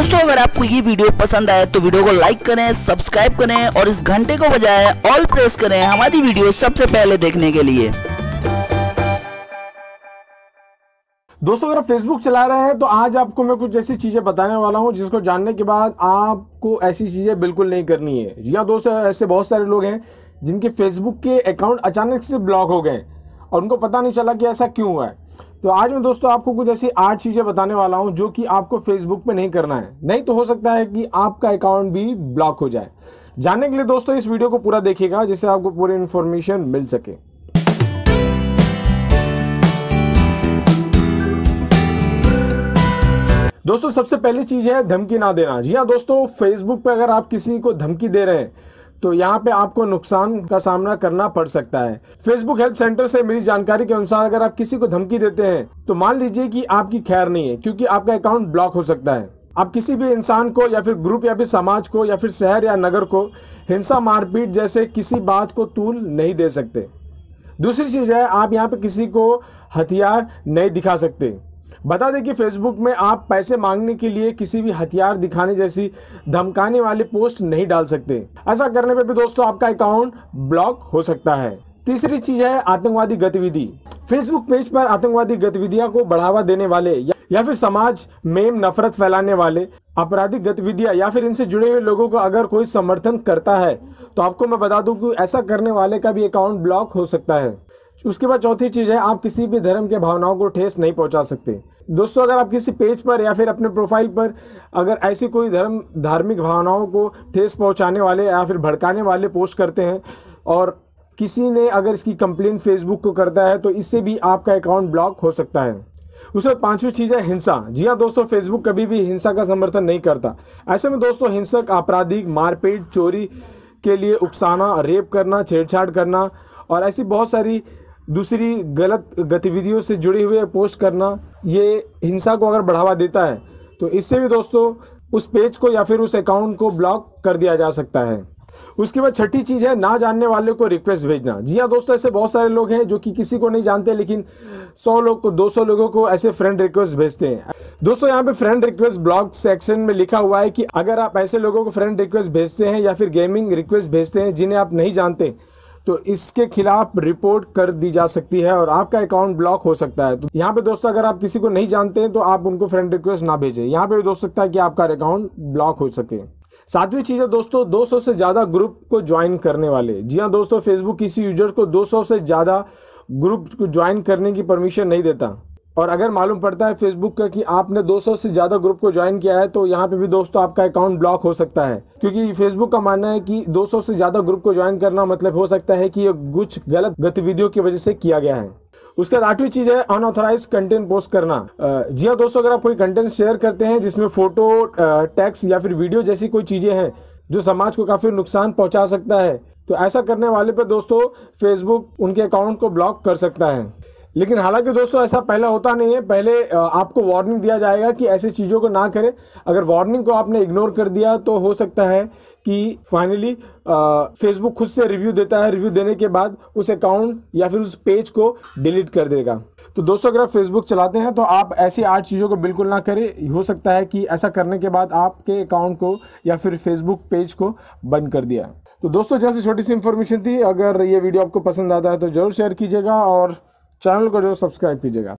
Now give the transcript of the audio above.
दोस्तों अगर आपको ये वीडियो पसंद आए तो वीडियो को लाइक करें सब्सक्राइब करें और इस घंटे को बजाय ऑल प्रेस करें हमारी वीडियो सबसे पहले देखने के लिए दोस्तों अगर फेसबुक चला रहे हैं तो आज आपको मैं कुछ ऐसी चीज़ें बताने वाला हूं जिसको जानने के बाद आपको ऐसी चीज़ें बिल्कुल नहीं करनी है या हाँ, दोस्तों ऐसे बहुत सारे लोग हैं जिनके फेसबुक के अकाउंट अचानक से ब्लॉक हो गए और उनको पता नहीं चला कि ऐसा क्यों हुआ है तो आज मैं दोस्तों आपको कुछ ऐसी आठ चीज़ें बताने वाला हूं जो कि आपको फेसबुक पे नहीं करना है नहीं तो हो सकता है कि आपका अकाउंट भी ब्लॉक हो जाए जानने के लिए दोस्तों इस वीडियो को पूरा देखिएगा जिससे आपको पूरी इन्फॉर्मेशन मिल सके दोस्तों सबसे पहली चीज़ है धमकी ना देना जी हाँ दोस्तों फेसबुक पर अगर आप किसी को धमकी दे रहे हैं तो यहाँ पे आपको नुकसान का सामना करना पड़ सकता है फेसबुक हेल्प सेंटर से मिली जानकारी के अनुसार अगर आप किसी को धमकी देते हैं तो मान लीजिए कि आपकी खैर नहीं है क्योंकि आपका अकाउंट ब्लॉक हो सकता है आप किसी भी इंसान को या फिर ग्रुप या फिर समाज को या फिर शहर या नगर को हिंसा मारपीट जैसे किसी बात को तूल नहीं दे सकते दूसरी चीज़ है आप यहाँ पे किसी को हथियार नहीं दिखा सकते बता दें कि फेसबुक में आप पैसे मांगने के लिए किसी भी हथियार दिखाने जैसी धमकाने वाली पोस्ट नहीं डाल सकते ऐसा करने पर भी दोस्तों आपका अकाउंट ब्लॉक हो सकता है तीसरी चीज है आतंकवादी गतिविधि फेसबुक पेज पर आतंकवादी गतिविधियां को बढ़ावा देने वाले या या फिर समाज में नफरत फैलाने वाले आपराधिक गतिविधियां या फिर इनसे जुड़े हुए लोगों को अगर कोई समर्थन करता है तो आपको मैं बता दूं कि ऐसा करने वाले का भी अकाउंट ब्लॉक हो सकता है उसके बाद चौथी चीज़ है आप किसी भी धर्म के भावनाओं को ठेस नहीं पहुंचा सकते दोस्तों अगर आप किसी पेज पर या फिर अपने प्रोफाइल पर अगर ऐसी कोई धर्म धार्मिक भावनाओं को ठेस पहुंचाने वाले या फिर भड़काने वाले पोस्ट करते हैं और किसी ने अगर इसकी कंप्लेंट फेसबुक को करता है तो इससे भी आपका अकाउंट ब्लॉक हो सकता है उसमें पांचवी चीज है हिंसा जी हाँ दोस्तों फेसबुक कभी भी हिंसा का समर्थन नहीं करता ऐसे में दोस्तों हिंसक आपराधिक मारपीट चोरी के लिए उकसाना रेप करना छेड़छाड़ करना और ऐसी बहुत सारी दूसरी गलत गतिविधियों से जुड़े हुए पोस्ट करना ये हिंसा को अगर बढ़ावा देता है तो इससे भी दोस्तों उस पेज को या फिर उस अकाउंट को ब्लॉक कर दिया जा सकता है उसके बाद छठी चीज़ है ना जानने वाले को रिक्वेस्ट भेजना जी हाँ दोस्तों ऐसे बहुत सारे लोग हैं जो कि किसी को नहीं जानते लेकिन 100 लोग को 200 लोगों को ऐसे फ्रेंड रिक्वेस्ट भेजते हैं दोस्तों यहाँ पे फ्रेंड रिक्वेस्ट ब्लॉग सेक्शन में लिखा हुआ है कि अगर आप ऐसे लोगों को फ्रेंड रिक्वेस्ट भेजते हैं या फिर गेमिंग रिक्वेस्ट भेजते हैं जिन्हें आप नहीं जानते तो इसके खिलाफ रिपोर्ट कर दी जा सकती है और आपका अकाउंट ब्लॉक हो सकता है तो यहाँ पे दोस्तों अगर आप किसी को नहीं जानते हैं तो आप उनको फ्रेंड रिक्वेस्ट ना भेजें यहाँ पे भी दोस्तों सकता है कि आपका अकाउंट ब्लॉक हो सके सातवीं चीज़ है दोस्तों 200 से ज़्यादा ग्रुप को ज्वाइन करने वाले जी हाँ दोस्तों फेसबुक किसी यूजर को 200 से ज़्यादा ग्रुप को ज्वाइन करने की परमिशन नहीं देता और अगर मालूम पड़ता है फेसबुक का कि आपने 200 से ज़्यादा ग्रुप को ज्वाइन किया है तो यहाँ पे भी दोस्तों आपका अकाउंट ब्लॉक हो सकता है क्योंकि फेसबुक का मानना है कि 200 से ज़्यादा ग्रुप को ज्वाइन करना मतलब हो सकता है कि ये कुछ गलत गतिविधियों की वजह से किया गया है उसके बाद आठवीं चीज है अनऑथोराइज कंटेंट पोस्ट करना जी हाँ दोस्तों अगर आप कोई कंटेंट शेयर करते हैं जिसमें फोटो टेक्स या फिर वीडियो जैसी कोई चीजें हैं जो समाज को काफी नुकसान पहुंचा सकता है तो ऐसा करने वाले पर दोस्तों फेसबुक उनके अकाउंट को ब्लॉक कर सकता है लेकिन हालांकि दोस्तों ऐसा पहले होता नहीं है पहले आपको वार्निंग दिया जाएगा कि ऐसी चीज़ों को ना करें अगर वार्निंग को आपने इग्नोर कर दिया तो हो सकता है कि फाइनली फेसबुक खुद से रिव्यू देता है रिव्यू देने के बाद उस अकाउंट या फिर उस पेज को डिलीट कर देगा तो दोस्तों अगर आप फेसबुक चलाते हैं तो आप ऐसी आठ चीज़ों को बिल्कुल ना करें हो सकता है कि ऐसा करने के बाद आपके अकाउंट को या फिर फेसबुक पेज को बंद कर दिया तो दोस्तों जैसे छोटी सी इन्फॉर्मेशन थी अगर ये वीडियो आपको पसंद आता है तो ज़रूर शेयर कीजिएगा और चैनल को जो सब्सक्राइब कीजिएगा